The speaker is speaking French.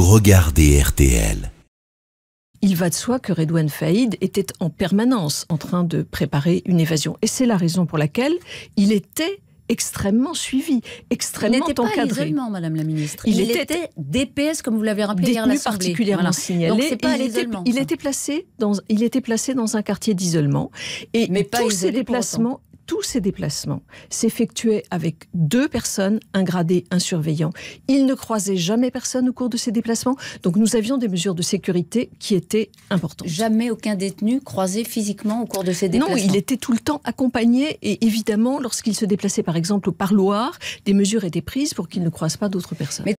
regardez RTL. Il va de soi que Redouane Faïd était en permanence en train de préparer une évasion. Et c'est la raison pour laquelle il était extrêmement suivi, extrêmement il encadré. Madame la Ministre. Il, était, DPS, comme vous l'avez rappelé hier à particulièrement signalé. il, était, placé dans, il était placé dans un quartier d'isolement. Et tous ses déplacements, ces déplacements s'effectuaient avec deux personnes, un gradé, un surveillant. Il ne croisait jamais personne au cours de ces déplacements, donc nous avions des mesures de sécurité qui étaient importantes. Jamais aucun détenu croisé physiquement au cours de ces déplacements Non, il était tout le temps accompagné et évidemment, lorsqu'il se déplaçait par exemple au parloir, des mesures étaient prises pour qu'il ne croise pas d'autres personnes.